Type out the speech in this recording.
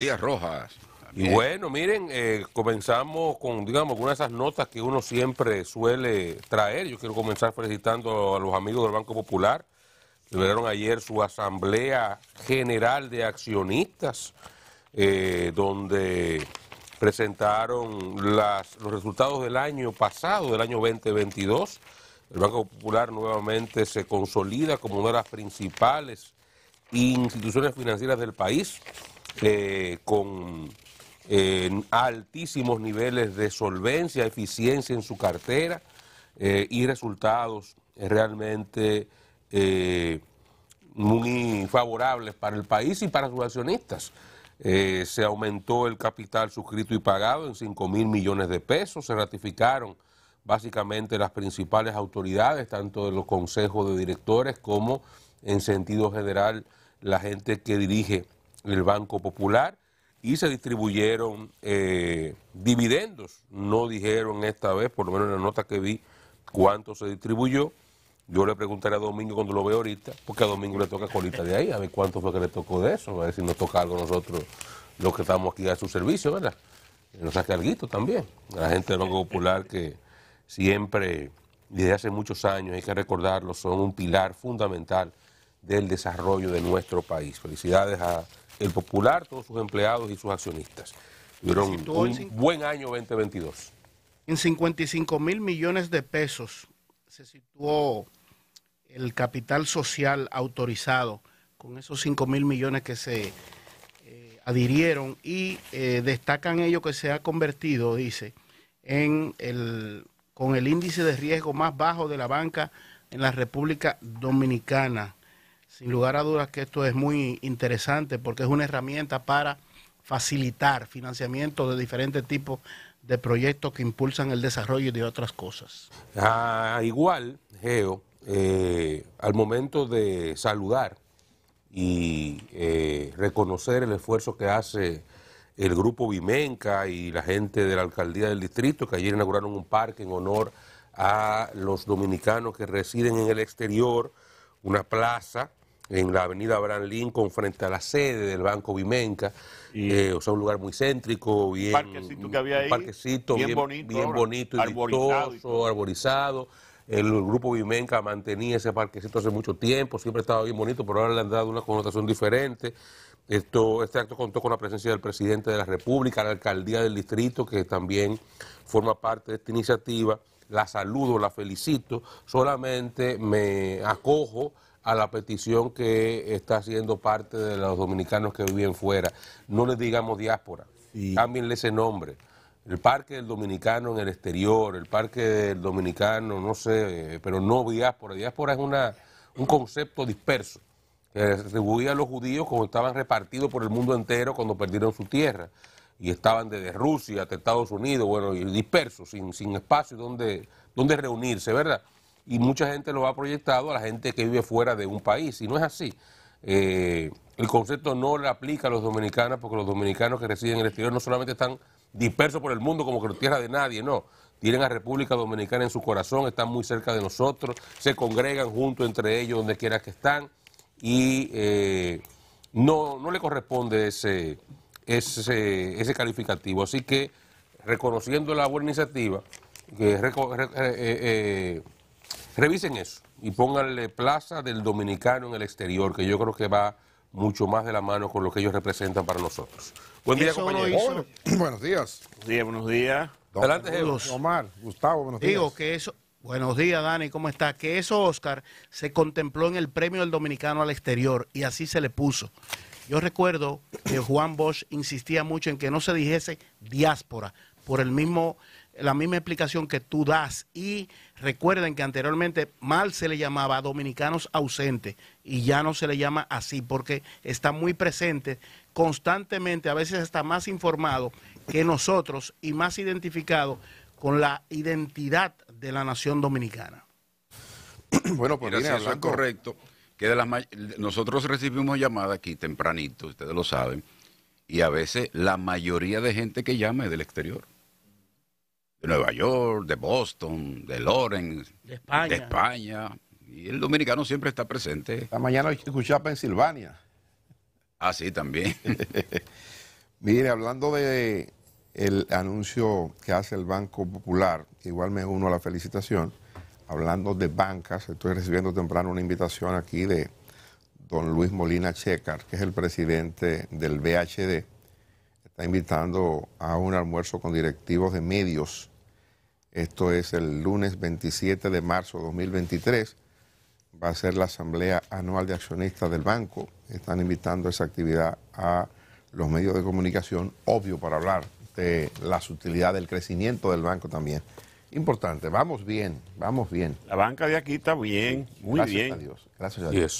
Días Rojas. Y bueno, miren, eh, comenzamos con, digamos, una de esas notas que uno siempre suele traer. Yo quiero comenzar felicitando a los amigos del Banco Popular. Celebraron ayer su Asamblea General de Accionistas, eh, donde presentaron los resultados del año pasado, del año 2022. El Banco Popular nuevamente se consolida como una de las principales instituciones financieras del país eh, con eh, altísimos niveles de solvencia, eficiencia en su cartera eh, y resultados realmente muy favorables para el país y para sus accionistas. se aumentó el capital suscrito y pagado en 5 mil millones de pesos, se ratificaron básicamente las principales autoridades, tanto de los consejos de directores como en sentido general la gente que dirige el Banco Popular y se distribuyeron eh, dividendos. No dijeron esta vez, por lo menos en la nota que vi, cuánto se distribuyó. Yo le preguntaré a Domingo cuando lo vea ahorita, porque a Domingo le toca colita de ahí, a ver cuánto fue que le tocó de eso, a ver si nos toca algo nosotros, los que estamos aquí a su servicio, ¿verdad? Nos saque algo también. la gente del Banco Popular que siempre, desde hace muchos años, hay que recordarlo, son un pilar fundamental del desarrollo de nuestro país. Felicidades a El Popular, todos sus empleados y sus accionistas. un buen año 2022. En 55 mil millones de pesos se situó el capital social autorizado con esos 5 mil millones que se eh, adhirieron y eh, destacan ello que se ha convertido, dice, en el, con el índice de riesgo más bajo de la banca en la República Dominicana sin lugar a dudas que esto es muy interesante porque es una herramienta para facilitar financiamiento de diferentes tipos de proyectos que impulsan el desarrollo de otras cosas. Ah, igual, Geo, eh, al momento de saludar y eh, reconocer el esfuerzo que hace el grupo Vimenca y la gente de la alcaldía del distrito, que ayer inauguraron un parque en honor a los dominicanos que residen en el exterior, una plaza en la avenida Abraham Lincoln, frente a la sede del Banco Vimenca. Eh, o sea, un lugar muy céntrico, bien. Parquecito bien, bonito. Bien bonito y arborizado. arborizado. El, grupo Vimenca mantenía ese parquecito hace mucho tiempo, siempre estaba bien bonito, pero ahora le han dado una connotación diferente. Esto, este acto contó con la presencia del presidente de la República, la alcaldía del distrito, que también forma parte de esta iniciativa. La saludo, la felicito, solamente me acojo a la petición que está haciendo parte de los dominicanos que viven fuera. No les digamos diáspora, sí. cámbienle ese nombre. El parque del dominicano en el exterior, el parque del dominicano, no sé, pero no diáspora. Diáspora es una, un concepto disperso que distribuía a los judíos como estaban repartidos por el mundo entero cuando perdieron su tierra y estaban desde Rusia hasta Estados Unidos, bueno, y dispersos, sin, sin espacio donde, donde reunirse, ¿verdad? y mucha gente lo ha proyectado a la gente que vive fuera de un país, y no es así. Eh, el concepto no le aplica a los dominicanos porque los dominicanos que residen en el exterior no solamente están dispersos por el mundo como que no tierra de nadie, no. Tienen a República Dominicana en su corazón, están muy cerca de nosotros, se congregan juntos entre ellos donde quiera que están y eh, no, le corresponde ese, ese, calificativo. Así que reconociendo la buena iniciativa, que eh, Revisen eso y pónganle Plaza del Dominicano en el exterior, que yo creo que va mucho más de la mano con lo que ellos representan para nosotros. Buen día, Buenos días. Buenos días, buenos días. Adelante, Omar, Gustavo, buenos días. Digo que eso, buenos días, Dani, ¿cómo está? Que eso, Oscar, se contempló en el premio del Dominicano al exterior y así se le puso. Yo recuerdo que Juan Bosch insistía mucho en que no se dijese diáspora, por el mismo, la misma explicación que tú das. Y recuerden que anteriormente mal se le llamaba dominicanos ausentes y ya no se le llama así porque está muy presente constantemente, a veces está más informado que nosotros y más identificado con la identidad de la nación dominicana. Bueno, pues eso es correcto, que de nosotros recibimos llamadas aquí tempranito, ustedes lo saben, y a veces la mayoría de gente que llama es del exterior de Nueva York, de Boston, de Lawrence, de España. De España. Y el dominicano siempre está presente. Esta mañana escuché a Pensilvania. Ah, sí, también. Mire, hablando de el anuncio que hace el Banco Popular, igual me uno a la felicitación, hablando de bancas, estoy recibiendo temprano una invitación aquí de don Luis Molina Checar, que es el presidente del BHD está invitando a un almuerzo con directivos de medios. Esto es el lunes 27 de marzo de 2023. Va a ser la Asamblea Anual de Accionistas del Banco. Están invitando esa actividad a los medios de comunicación, obvio para hablar de la sutilidad del crecimiento del banco también. Importante, vamos bien, vamos bien. La banca de aquí está bien, muy Gracias bien. A Dios. Gracias a Dios.